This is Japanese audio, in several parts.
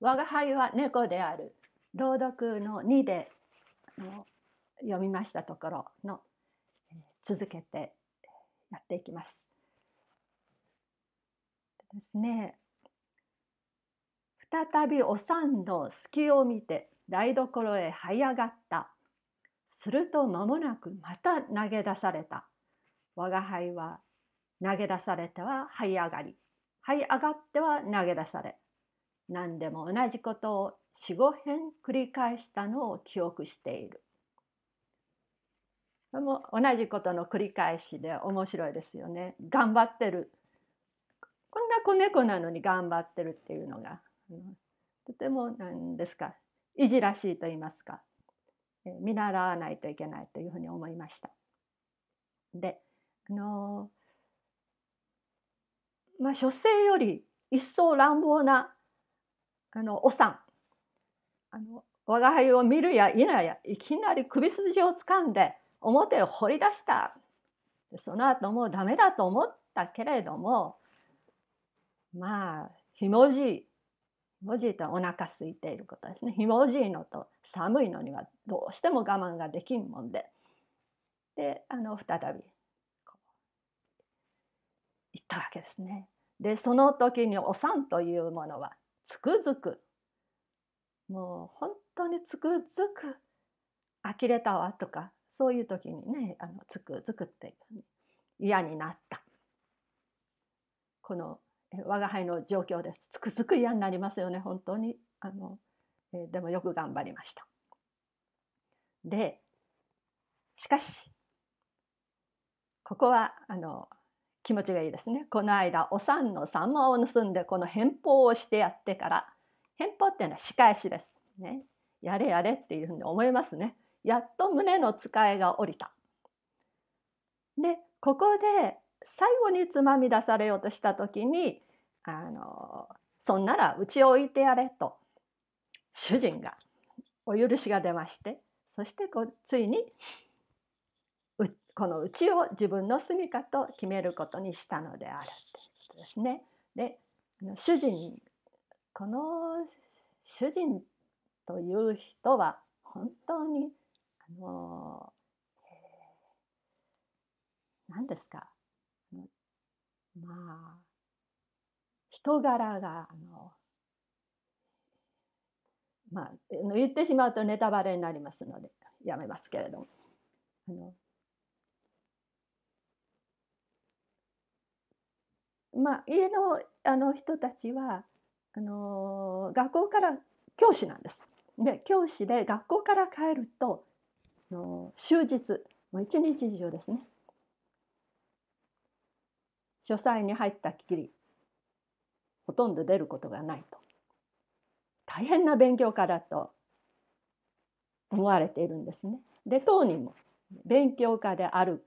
我が輩は猫である朗読の2で読みましたところの続けてやっていきます。ですね再びお三の隙を見て台所へ這い上がったすると間もなくまた投げ出された我が輩は投げ出されては這い上がり這い上がっては投げ出され何でも同じことを45編繰り返したのを記憶している。それも同じことの繰り返しで面白いですよね。頑張ってる。こんな子猫なのに頑張ってるっていうのが、とても何ですかいじらしいと言いますか、見習わないといけないというふうに思いました。であのまあ書生より一層乱暴なあのおさんあの我が輩を見るや否やいきなり首筋をつかんで表を掘り出したその後もうダメだと思ったけれどもまあひもじいひもじいとはお腹空いていることですねひもじいのと寒いのにはどうしても我慢ができんもんでであの再び行ったわけですね。でその時におんというものはつくづくもう本当につくづく呆れたわとかそういう時にねあのつくづくって嫌になったこの我輩の状況ですつくづく嫌になりますよね本当にあの、えでもよく頑張りました。でしかしここはあの気持ちがいいですね。この間お産のサンを盗んでこの返報をしてやってから返報っていうのは仕返しです。ね、やれやれっていうふうに思いますね。やっと胸の使いが降りた。でここで最後につまみ出されようとした時にあのそんならうち置いてやれと主人がお許しが出ましてそしてこうついにこのうちを自分の住みかと決めることにしたのであるということですね。で主人この主人という人は本当にあの何ですかまあ人柄があのまあ言ってしまうとネタバレになりますのでやめますけれどもあのまあ、家のあの人たちはあの学校から教師なんです。で教師で学校から帰るとあの終日もう一日中ですね書斎に入ったきりほとんど出ることがないと大変な勉強家だと思われているんですね。で当人も勉強家である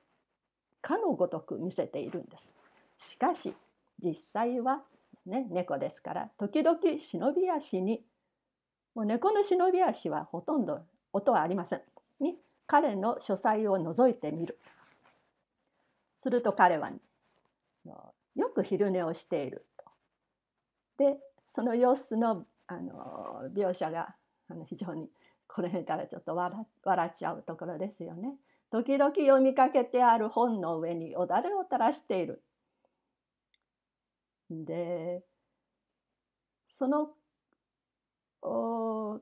かのごとく見せているんです。しかし実際は、ね、猫ですから時々忍び足にもう猫の忍び足はほとんど音はありませんに彼の書斎を覗いてみるすると彼はよく昼寝をしているとでその様子のあの描写があの非常にこの辺からちょっと笑っちゃうところですよね。時々読みかけてある本の上におだれを垂らしているでその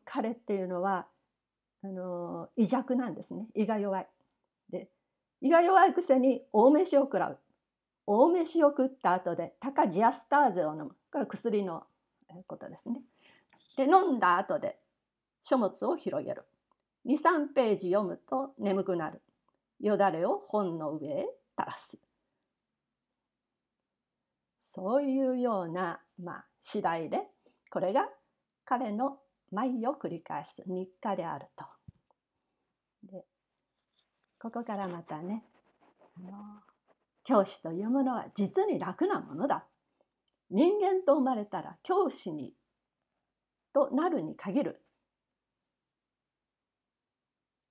彼っていうのはあの胃弱なんですね胃が弱い。で胃が弱いくせに大飯を食らう大飯を食った後でタカジアスターゼを飲むこれ薬のことですね。で飲んだ後で書物を広げる23ページ読むと眠くなるよだれを本の上へ垂らすそういうような、まあ、次第でこれが彼の舞を繰り返す日課であると。でここからまたねあの教師というものは実に楽なものだ。人間と生まれたら教師にとなるに限る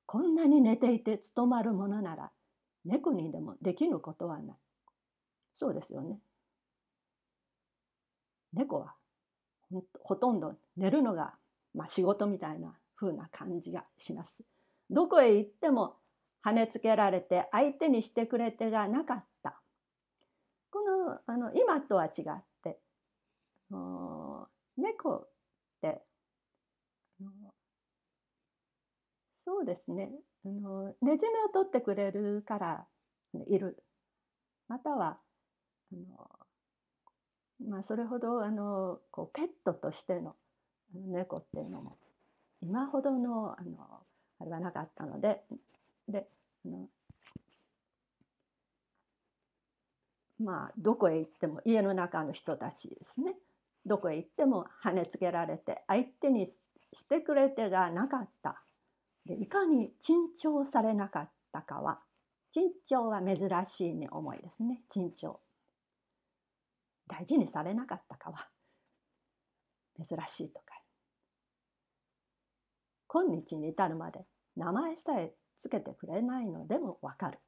こんなに寝ていて務まるものなら猫にでもできぬことはないそうですよね猫はほとんど寝るのが、まあ、仕事みたいな風な感じがします。どこへ行っても跳ねつけられて相手にしてくれてがなかった。このあの今とは違って猫ってそうですねあのねじめを取ってくれるからいるまたはあのまあ、それほどあのこうペットとしての猫っていうのも今ほどのあのあれはなかったのでであのまあどこへ行っても家の中の人たちですねどこへ行っても跳ねつけられて相手にしてくれてがなかったでいかに珍重されなかったかは珍重は珍しいね思いですね珍重大事にされなかったかは珍しいとか今日に至るまで名前さえつけてくれないのでもわかる